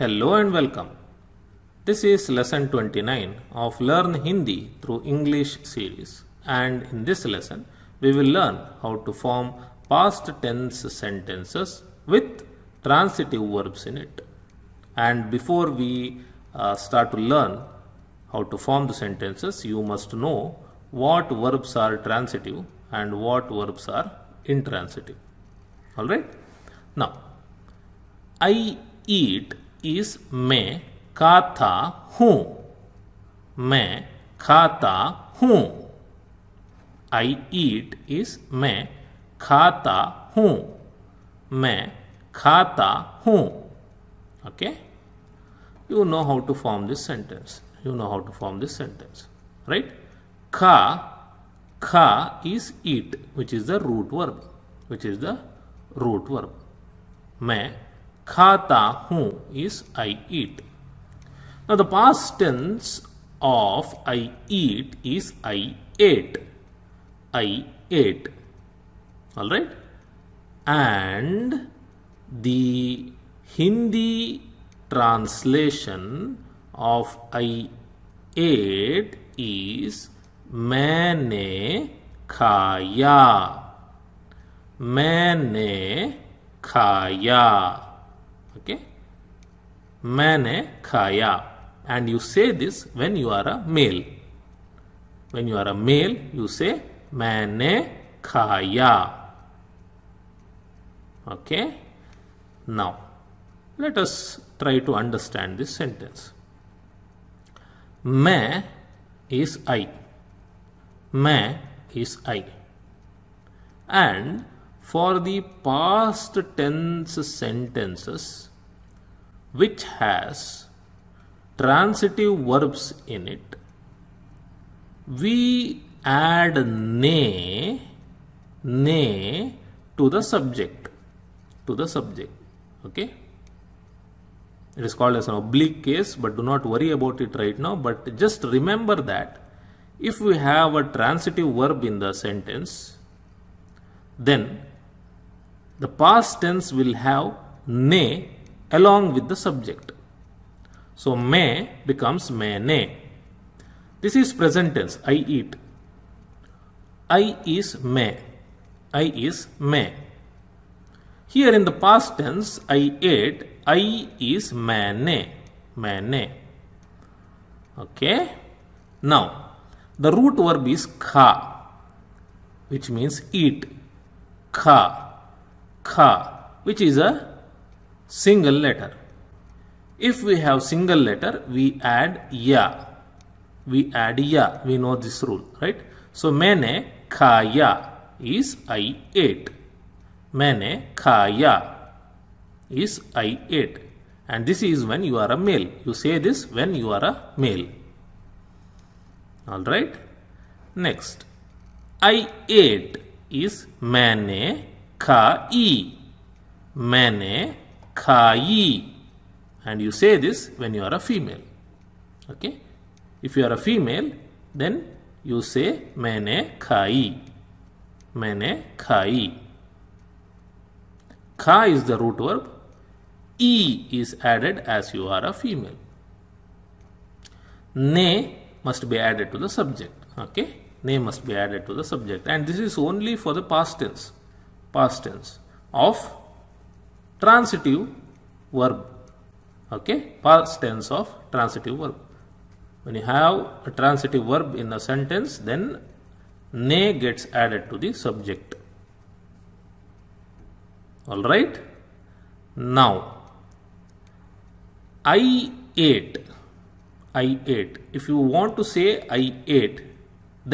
Hello and welcome. This is lesson 29 of Learn Hindi through English series and in this lesson we will learn how to form past tense sentences with transitive verbs in it. And before we uh, start to learn how to form the sentences you must know what verbs are transitive and what verbs are intransitive. Alright? Now, I eat इस मैं खाता हूं मैं खाता हूं आई ईट इस मैं खाता हूं मैं खाता हूं okay you know how to form this sentence you know how to form this sentence right खा खा is eat which is the root verb which is the root verb मैं Khata hu is I eat. Now the past tense of I eat is I ate. I ate. Alright? And the Hindi translation of I ate is मैंने खाया मैंने खाया okay मैंने खाया and you say this when you are a male when you are a male you say मैंने खाया okay now let us try to understand this sentence मैं is I मैं is I and for the past tense sentences which has transitive verbs in it, we add ne, ne to the subject, to the subject, okay? It is called as an oblique case, but do not worry about it right now. But just remember that if we have a transitive verb in the sentence, then the past tense will have ne along with the subject. So me becomes ne. This is present tense, I eat. I is me. I is me. Here in the past tense, I ate, I is Me ne. Okay. Now, the root verb is kha, which means eat. Kha kha, which is a single letter. If we have single letter, we add ya. We add ya. We know this rule, right? So, मैंने खाया is I ate. मैंने खाया is I ate. And this is when you are a male. You say this when you are a male. Alright. Next. I ate is मैंने खाई मैंने खाई and you say this when you are a female okay if you are a female then you say मैंने खाई मैंने खाई kha is the root verb e is added as you are a female ne must be added to the subject okay ne must be added to the subject and this is only for the past tense past tense of transitive verb. Okay, past tense of transitive verb. When you have a transitive verb in a sentence, then ne gets added to the subject. All right. Now, I ate. I ate. If you want to say I ate,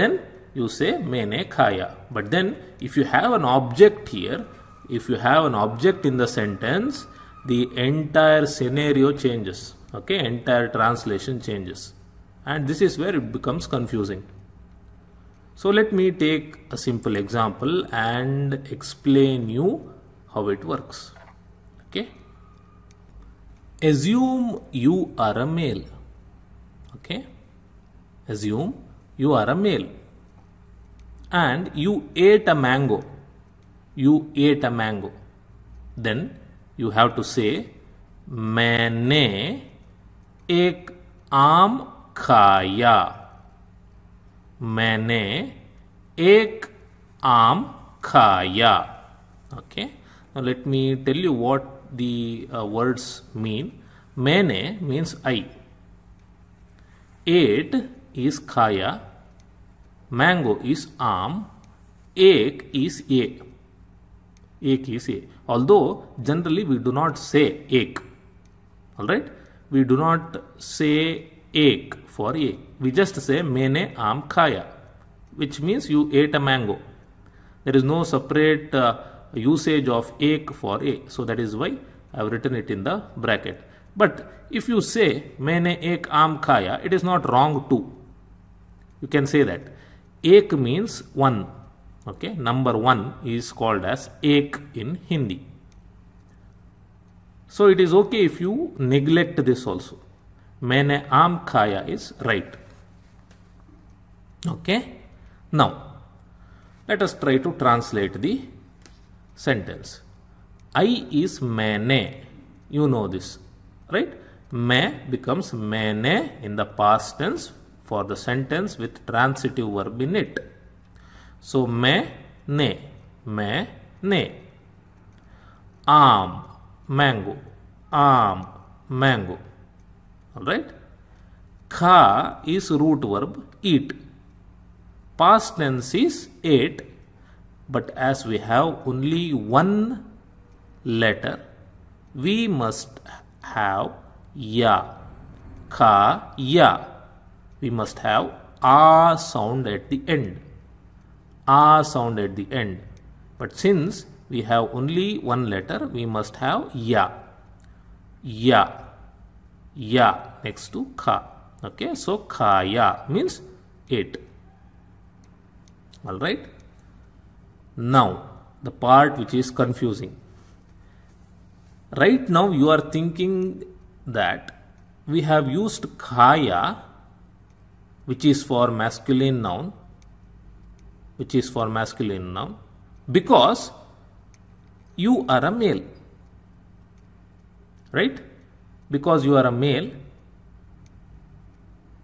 then you say mene khaya. But then if you have an object here, if you have an object in the sentence, the entire scenario changes. Okay, entire translation changes. And this is where it becomes confusing. So let me take a simple example and explain you how it works. Okay. Assume you are a male. Okay. Assume you are a male and you ate a mango. You ate a mango. Then you have to say, मैंने एक आम खाया मैंने एक आम खाया okay now let me tell you what the uh, words mean मैंने means i ate is khaya mango is arm, ek is a. Ek is a. Although generally we do not say ek. Alright? We do not say ek for a. We just say mene am kaya. which means you ate a mango. There is no separate uh, usage of ek for a. So that is why I have written it in the bracket. But if you say mene ek am kaya, it is not wrong to. You can say that. Ek means one. Okay, number one is called as ek in Hindi. So it is okay if you neglect this also. मैंने आम खाया is right. Okay. Now, let us try to translate the sentence. I is मैंने. You know this, right? मैं becomes मैंने in the past tense for the sentence with transitive verb in it. So, me, ne, me, ne. Am, mango, am, mango. Alright? Kha is root verb, eat. Past tense is ate, but as we have only one letter, we must have ya, kha, ya we must have a sound at the end. Ah sound at the end. But since we have only one letter, we must have ya. Ya. Ya next to ka. Okay, so khaya means it. Alright. Now, the part which is confusing. Right now, you are thinking that we have used khaya which is for masculine noun which is for masculine noun because you are a male right because you are a male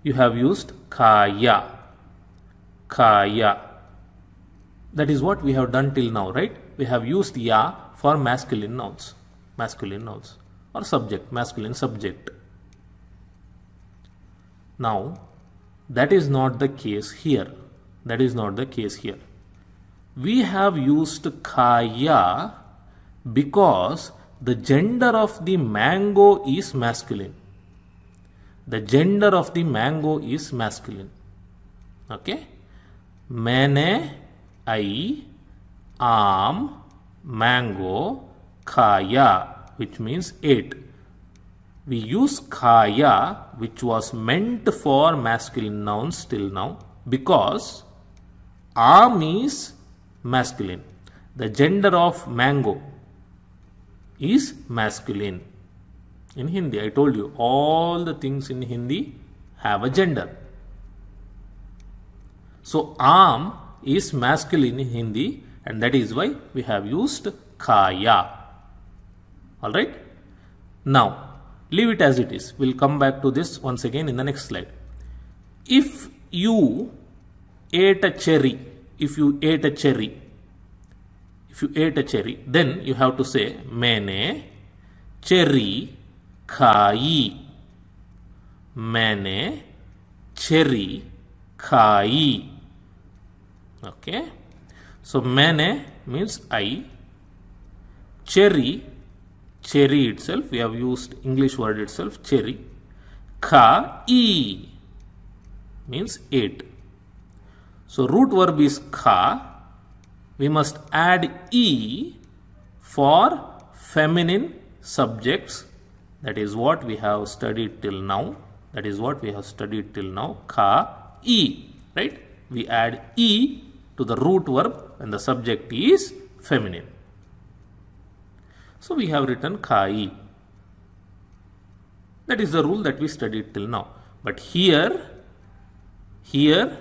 you have used kaya kaya that is what we have done till now right we have used ya for masculine nouns masculine nouns or subject masculine subject now that is not the case here. That is not the case here. We have used kaya because the gender of the mango is masculine. The gender of the mango is masculine. Okay? Mene, I, am, mango, kaya, which means ate we use kaya which was meant for masculine nouns till now because arm is masculine. The gender of mango is masculine. In Hindi, I told you all the things in Hindi have a gender. So, arm is masculine in Hindi and that is why we have used kaya. Alright. Now, leave it as it is we'll come back to this once again in the next slide if you ate a cherry if you ate a cherry if you ate a cherry then you have to say mene cherry खाई मैंने cherry खाई Okay. So मैंने means I. Cherry cherry itself we have used english word itself cherry ka e means eight. so root verb is ka. we must add e for feminine subjects that is what we have studied till now that is what we have studied till now Ka e right we add e to the root verb when the subject is feminine so we have written chi. That is the rule that we studied till now. But here, here,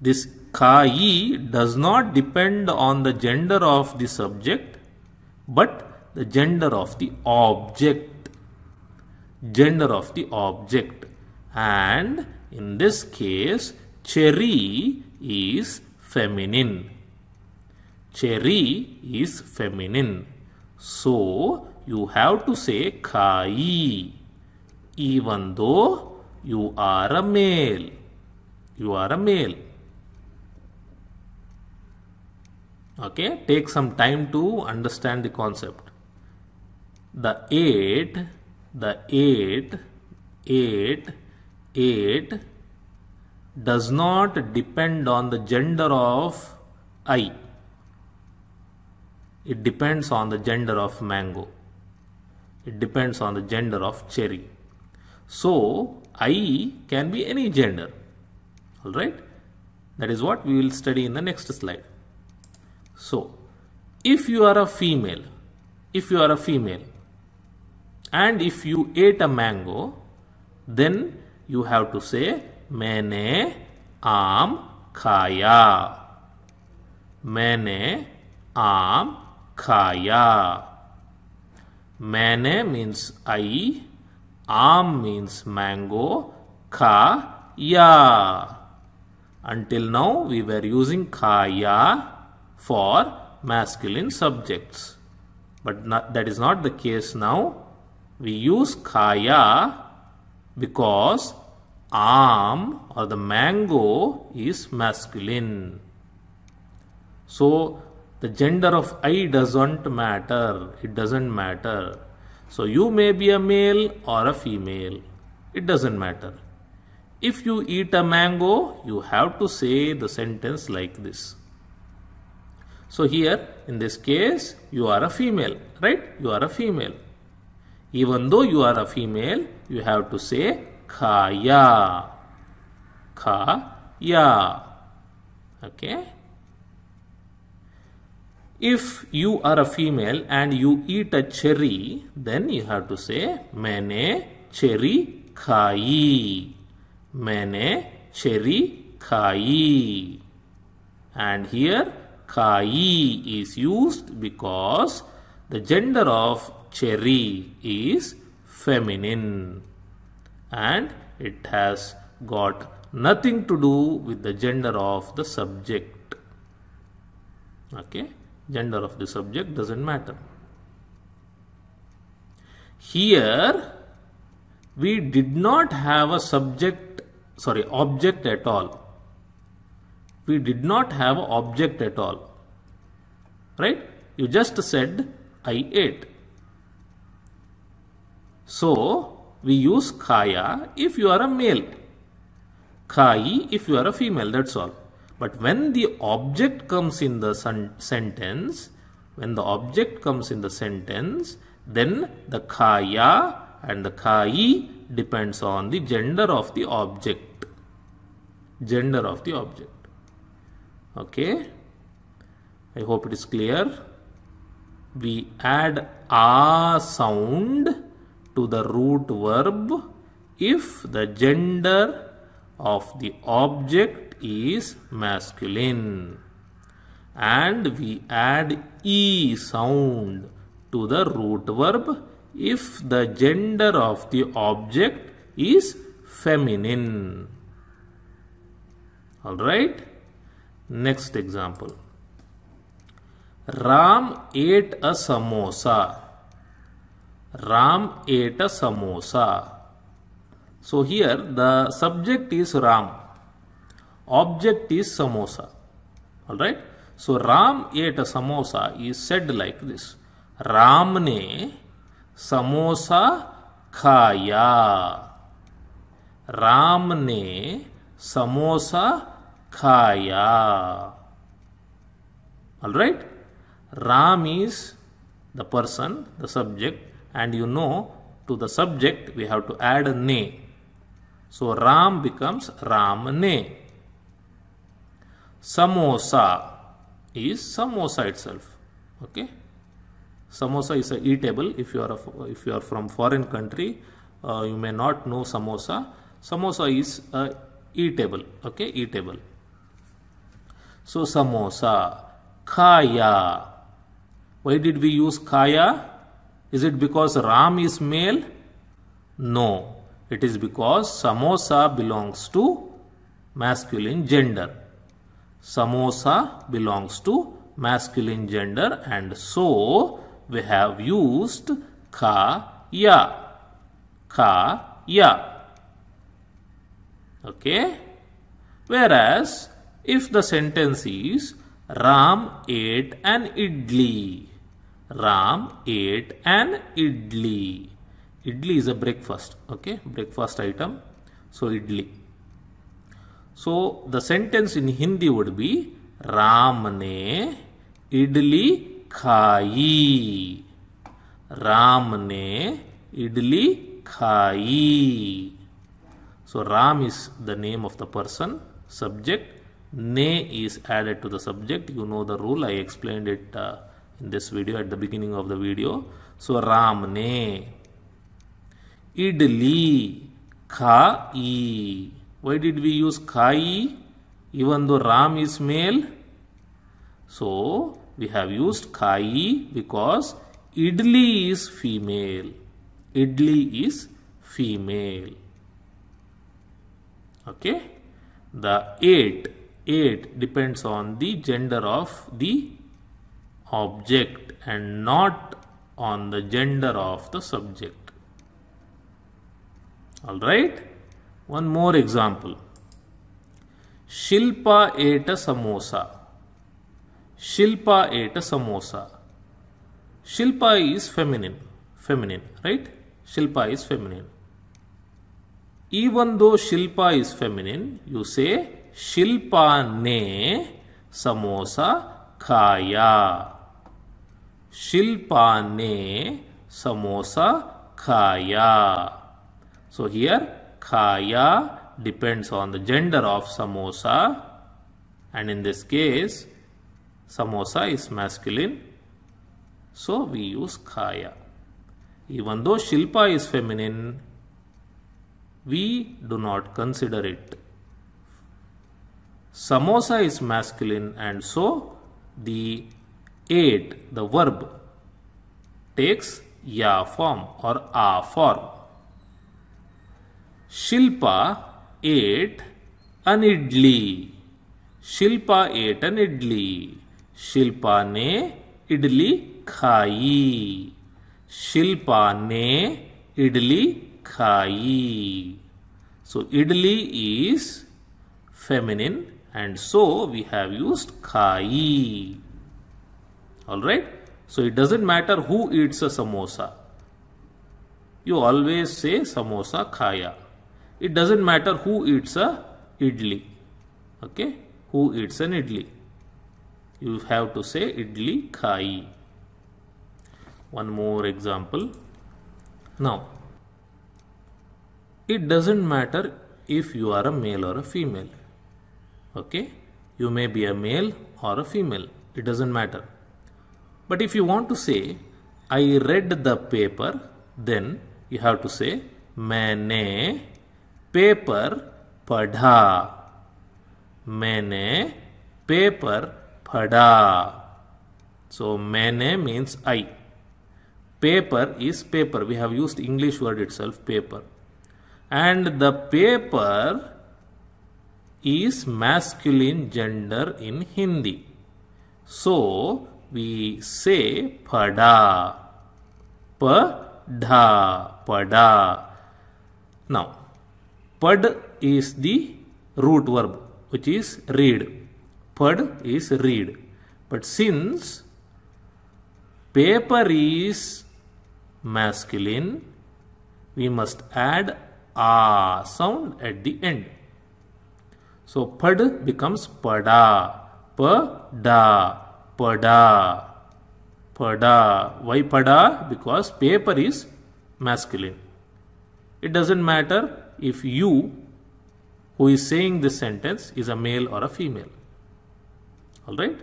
this kai does not depend on the gender of the subject, but the gender of the object. Gender of the object. And in this case, cherry is feminine. Cherry is feminine. So you have to say Kai even though you are a male. You are a male. Okay, take some time to understand the concept. The eight, the eight, eight, eight does not depend on the gender of I. It depends on the gender of mango. It depends on the gender of cherry. So, I can be any gender. Alright? That is what we will study in the next slide. So, if you are a female, if you are a female, and if you ate a mango, then you have to say, Mene आम खाया मैंने आम खाया मैंने means I आम means mango Kaya. until now we were using Kaya for masculine subjects but not, that is not the case now we use Kaya because am or the mango is masculine so the gender of I doesn't matter. It doesn't matter. So you may be a male or a female. It doesn't matter. If you eat a mango, you have to say the sentence like this. So here, in this case, you are a female, right? You are a female. Even though you are a female, you have to say khaya. Khaya. Okay? If you are a female and you eat a cherry, then you have to say Mene cherry kai. Mene cherry kai. And here kai is used because the gender of cherry is feminine and it has got nothing to do with the gender of the subject. Okay gender of the subject doesn't matter. Here we did not have a subject, sorry, object at all. We did not have an object at all. Right? You just said I ate. So we use kaya if you are a male. Kai if you are a female, that's all. But when the object comes in the sentence, when the object comes in the sentence, then the kaya and the kai depends on the gender of the object. Gender of the object. Okay. I hope it is clear. We add a sound to the root verb if the gender of the object is masculine and we add e sound to the root verb if the gender of the object is feminine. Alright. Next example. Ram ate a samosa. Ram ate a samosa. So here the subject is Ram object is samosa all right so ram ate a samosa is said like this ram ne samosa khaya Ram ne samosa khaya. all right ram is the person the subject and you know to the subject we have to add ne so ram becomes ne samosa is samosa itself okay samosa is a eatable if you are a, if you are from foreign country uh, you may not know samosa samosa is a uh, eatable okay eatable so samosa khaya why did we use khaya is it because ram is male no it is because samosa belongs to masculine gender Samosa belongs to masculine gender and so we have used ka ya. Ka ya. Okay. Whereas if the sentence is Ram ate an idli. Ram ate an idli. Idli is a breakfast. Okay. Breakfast item. So idli. So the sentence in Hindi would be Ram ने इडली खाई राम ने इडली खाई So Ram is the name of the person, subject. Ne is added to the subject. You know the rule. I explained it uh, in this video at the beginning of the video. So Ram ne idli khai. Why did we use Kai even though Ram is male? So we have used Kai because Idli is female. Idli is female. Okay. The 8, 8 depends on the gender of the object and not on the gender of the subject. Alright. One more example. Shilpa ate a samosa. Shilpa ate a samosa. Shilpa is feminine. Feminine, right? Shilpa is feminine. Even though Shilpa is feminine, you say Shilpa ne samosa khaya. Shilpa ne samosa khaya. So here kaya depends on the gender of samosa and in this case samosa is masculine so we use kaya Even though Shilpa is feminine we do not consider it. Samosa is masculine and so the ate, the verb, takes ya form or a form. Shilpa ate an idli. Shilpa ate an idli. Shilpa ne idli खाई Shilpa ne idli खाई so idli is feminine and so we have used khai all right so it doesn't matter who eats a samosa you always say samosa khaya it doesn't matter who eats a idli okay who eats an idli you have to say idli khai one more example now it doesn't matter if you are a male or a female okay you may be a male or a female it doesn't matter but if you want to say i read the paper then you have to say maine paper पढ़ा मैंने paper पढ़ा so मैंने means I paper is paper we have used English word itself paper and the paper is masculine gender in Hindi so we say पढ़ा पढ़ा पढ़ा now Pud is the root verb which is read. Pud is read. But since paper is masculine, we must add a sound at the end. So pud becomes pada, pada, pada, pada. Why pada? Because paper is masculine. It doesn't matter if you who is saying this sentence is a male or a female. Alright?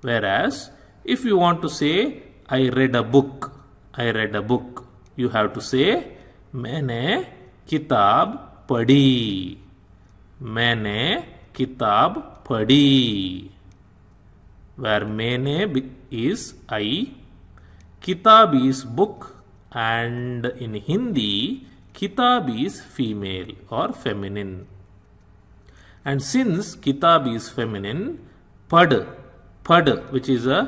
Whereas, if you want to say, I read a book, I read a book, you have to say, Mene kitab padi. Mene kitab padi. Where mene is I, kitab is book, and in Hindi, Kitab is female or feminine. And since Kitab is feminine, Pad, Pad which is a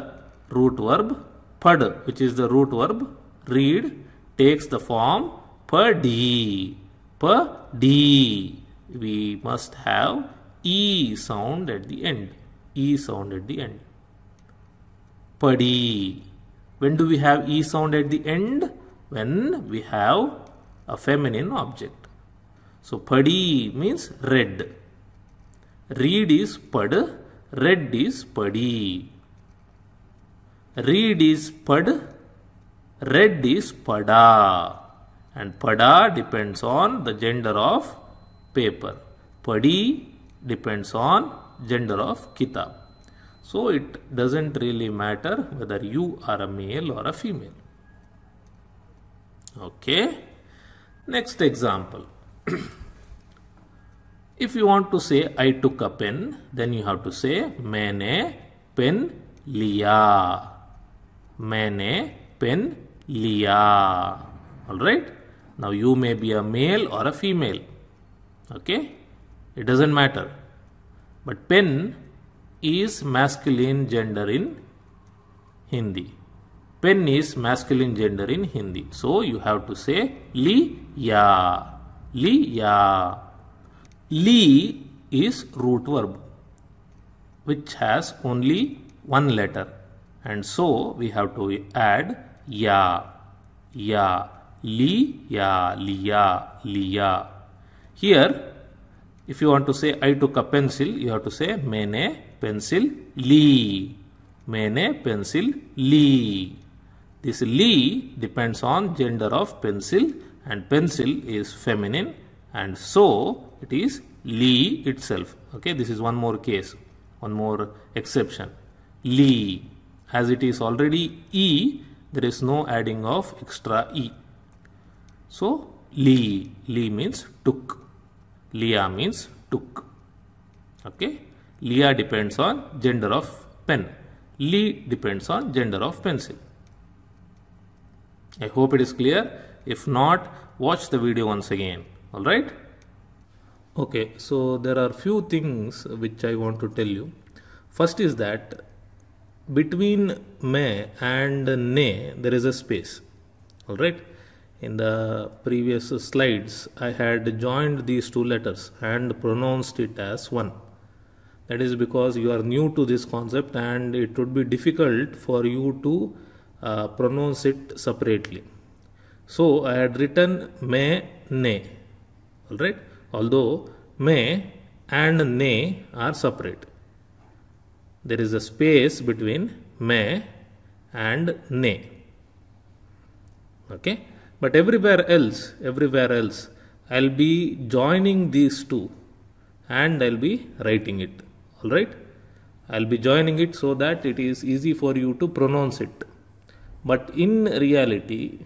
root verb, Pad which is the root verb, read takes the form Padi, Padi. We must have E sound at the end, E sound at the end. Padi. When do we have E sound at the end? When we have a feminine object. So padi means red. Reed is pad, red is padi. Reed is pad, red is pada. And pada depends on the gender of paper. Padi depends on gender of kitab. So it doesn't really matter whether you are a male or a female. Okay. Next example. if you want to say I took a pen, then you have to say मैंने pen लिया. मैंने pen लिया. All right. Now you may be a male or a female. Okay. It doesn't matter. But pen is masculine gender in Hindi. Pen is masculine gender in Hindi. So you have to say li ya liya li is root verb which has only one letter and so we have to add ya ya liya liya liya here if you want to say i took a pencil you have to say maine pencil li maine pencil li this li depends on gender of pencil and pencil is feminine and so it is Lee itself. Okay, this is one more case, one more exception. Lee, as it is already E, there is no adding of extra E. So, Lee, Lee means took. Lia means took. Okay, Lia depends on gender of pen. Lee depends on gender of pencil. I hope it is clear. If not, watch the video once again. Alright? Okay, so there are few things which I want to tell you. First is that between me and ne there is a space. Alright? In the previous slides, I had joined these two letters and pronounced it as one. That is because you are new to this concept and it would be difficult for you to uh, pronounce it separately. So I had written me ne. Alright. Although me and ne are separate. There is a space between me and ne. Okay. But everywhere else, everywhere else, I'll be joining these two and I'll be writing it. Alright. I'll be joining it so that it is easy for you to pronounce it. But in reality,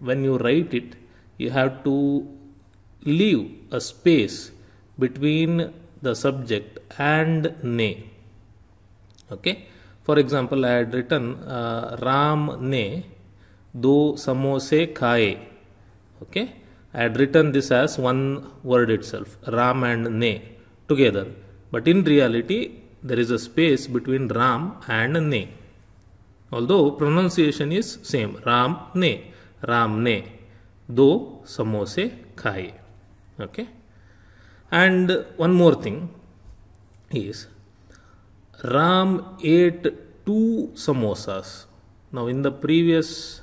when you write it, you have to leave a space between the subject and ne. Okay. For example, I had written uh, Ram ne do samose khaye. Okay. I had written this as one word itself, Ram and ne together. But in reality, there is a space between Ram and ne. Although pronunciation is same, Ram ne Ram ne do samose khaye. Okay. And one more thing is Ram ate two samosas. Now in the previous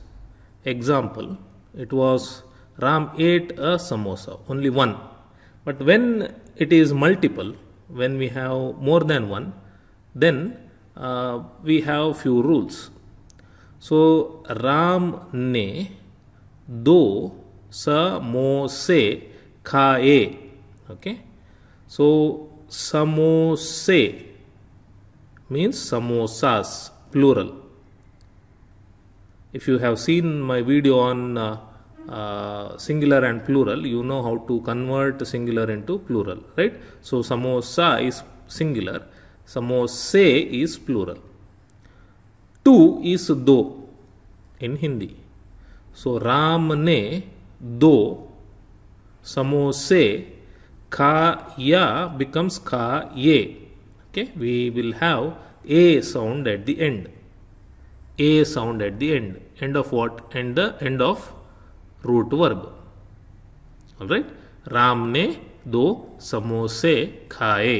example, it was Ram ate a samosa, only one. But when it is multiple, when we have more than one, then uh, we have few rules. So Ram ne do sa mo se e okay so samose means samosas plural if you have seen my video on uh, uh, singular and plural you know how to convert singular into plural right so samosa is singular samose is plural two is do in hindi सो राम ने दो समोसे खा या becomes खा ये okay we will have a sound at the end a sound at the end end of what and the end of root verb right Ram ने दो समोसे खाए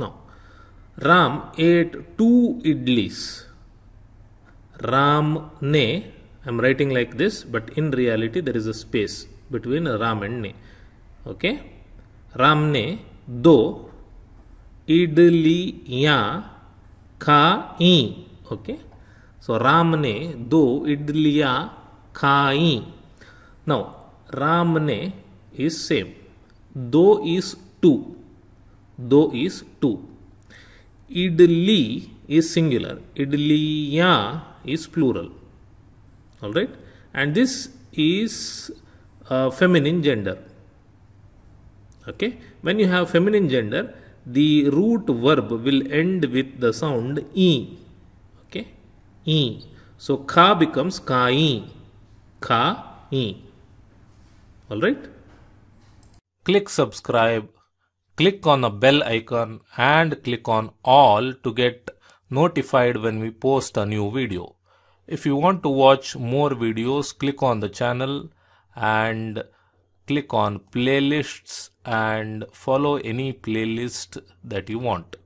no Ram ate two idlis Ram ने I am writing like this but in reality there is a space between Ram and Ne. Okay. Ram ने दो इडलियाँ खाई okay so Ram ने दो इडलियाँ खाई नाउ राम ने इज सेम दो इज टू दो is two idli is singular इडलियाँ is plural all right and this is uh, feminine gender okay when you have feminine gender the root verb will end with the sound e okay e so ka becomes kai ka e all right click subscribe click on the bell icon and click on all to get notified when we post a new video if you want to watch more videos, click on the channel and click on playlists and follow any playlist that you want.